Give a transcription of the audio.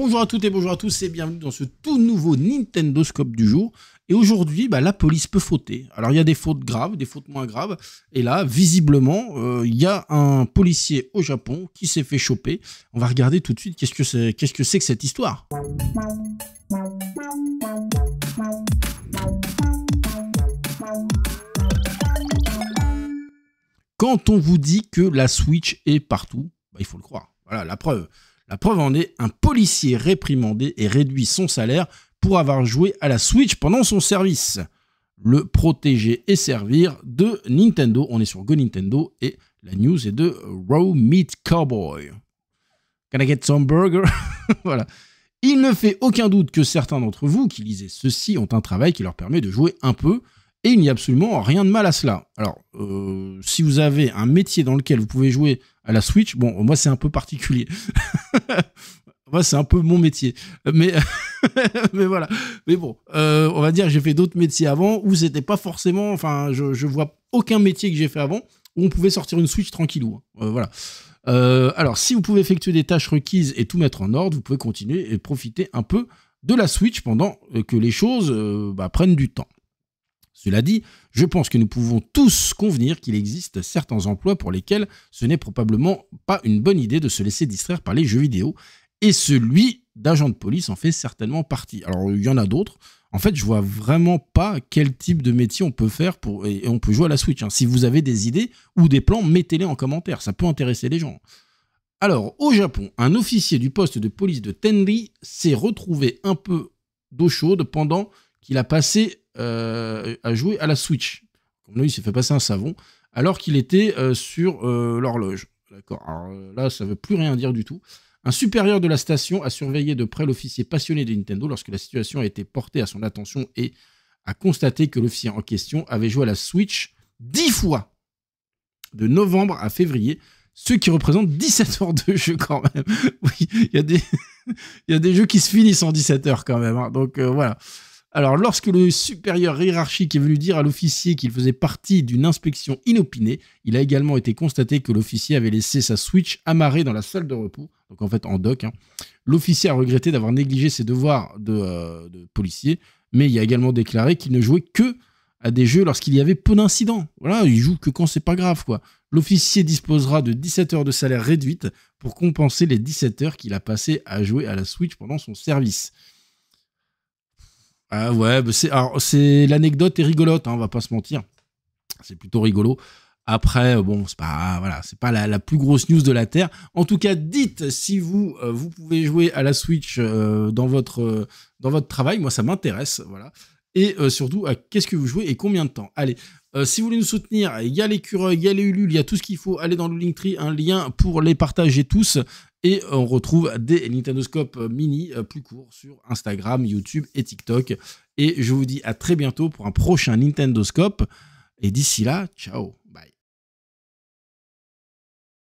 Bonjour à toutes et bonjour à tous et bienvenue dans ce tout nouveau Nintendo Scope du jour. Et aujourd'hui, bah, la police peut fauter. Alors il y a des fautes graves, des fautes moins graves. Et là, visiblement, euh, il y a un policier au Japon qui s'est fait choper. On va regarder tout de suite qu'est-ce que c'est qu'est-ce que, que cette histoire. Quand on vous dit que la Switch est partout, bah, il faut le croire. Voilà la preuve. La preuve en est, un policier réprimandé et réduit son salaire pour avoir joué à la Switch pendant son service. Le protéger et servir de Nintendo. On est sur Go Nintendo et la news est de Raw Meat Cowboy. Can I get some burger Voilà. Il ne fait aucun doute que certains d'entre vous qui lisaient ceci ont un travail qui leur permet de jouer un peu, et il n'y a absolument rien de mal à cela. Alors, euh, si vous avez un métier dans lequel vous pouvez jouer à la Switch, bon, moi c'est un peu particulier. moi c'est un peu mon métier. Mais, mais voilà. Mais bon, euh, on va dire que j'ai fait d'autres métiers avant où c'était pas forcément. Enfin, je, vois aucun métier que j'ai fait avant où on pouvait sortir une Switch tranquillou. Hein. Euh, voilà. alors, si vous pouvez effectuer des tâches requises et tout mettre en ordre, vous pouvez continuer et profiter un peu de la Switch pendant que les choses bah, prennent du temps. Cela dit, je pense que nous pouvons tous convenir qu'il existe certains emplois pour lesquels ce n'est probablement pas une bonne idée de se laisser distraire par les jeux vidéo, et celui d'agent de police en fait certainement partie. Alors il y en a d'autres. En fait, je vois vraiment pas quel type de métier on peut faire pour et on peut jouer à la Switch. Hein. Si vous avez des idées ou des plans, mettez-les en commentaire. Ça peut intéresser les gens. Alors, au Japon, un officier du poste de police de Tenri s'est retrouvé un peu d'eau chaude pendant qu'il a passé euh, a à à la Switch. Comme là, il s'est fait passer un savon, alors qu'il était euh, sur euh, l'horloge. D'accord. Alors là, ça ne veut plus rien dire du tout. Un supérieur de la station a surveillé de près l'officier passionné de Nintendo lorsque la situation a été portée à son attention et a constaté que l'officier en question avait joué à la Switch 10 fois de novembre à février, ce qui représente 17 heures de jeu quand même. Oui, il y, a des, y a des jeux qui se finissent en 17 heures quand même. Hein. donc voilà. Alors, lorsque le supérieur hiérarchique est venu dire à l'officier qu'il faisait partie d'une inspection inopinée, il a également été constaté que l'officier avait laissé sa Switch amarrée dans la salle de repos, donc en fait en doc. Hein. L'officier a regretté d'avoir négligé ses devoirs de, euh, de, policier, mais il a également déclaré qu'il ne jouait que à des jeux lorsqu'il y avait peu d'incidents. Voilà, il joue que quand c'est pas grave, quoi. L'officier disposera de 17 heures de salaire réduite pour compenser les 17 heures qu'il a passées à jouer à la Switch pendant son service. Ah ouais, bah, c'est l'anecdote est rigolote, hein, on va pas se mentir. C'est plutôt rigolo. Après, euh, bon, c'est pas voilà, c'est pas la, plus grosse news de la terre. En tout cas, dites si vous euh, vous pouvez jouer à la Switch euh, dans votre dans votre travail. Moi, ça m'intéresse, voilà. Et surtout, à qu'est-ce que vous jouez et combien de temps Allez, si vous voulez nous soutenir, il y a l'écureuil, il y a les Ulule, il y a tout ce qu'il faut. Allez dans le Linktree, un lien pour les partager tous. Et on retrouve des Nintendo euh, mini euh, plus courts sur Instagram, YouTube et TikTok. Et je vous dis à très bientôt pour un prochain Nintendo Et d'ici là, ciao